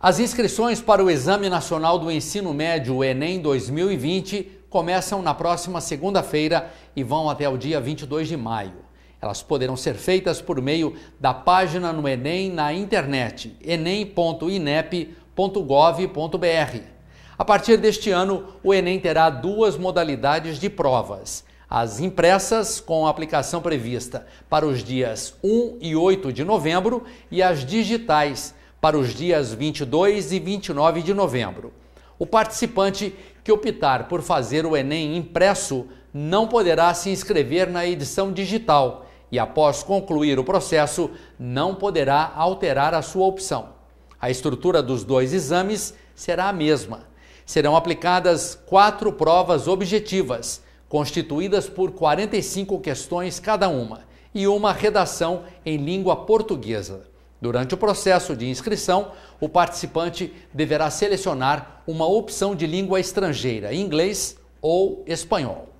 As inscrições para o Exame Nacional do Ensino Médio Enem 2020 começam na próxima segunda-feira e vão até o dia 22 de maio. Elas poderão ser feitas por meio da página no Enem na internet enem.inep.gov.br. A partir deste ano, o Enem terá duas modalidades de provas. As impressas, com aplicação prevista para os dias 1 e 8 de novembro, e as digitais, para os dias 22 e 29 de novembro. O participante que optar por fazer o Enem impresso não poderá se inscrever na edição digital e, após concluir o processo, não poderá alterar a sua opção. A estrutura dos dois exames será a mesma. Serão aplicadas quatro provas objetivas, constituídas por 45 questões cada uma, e uma redação em língua portuguesa. Durante o processo de inscrição, o participante deverá selecionar uma opção de língua estrangeira, inglês ou espanhol.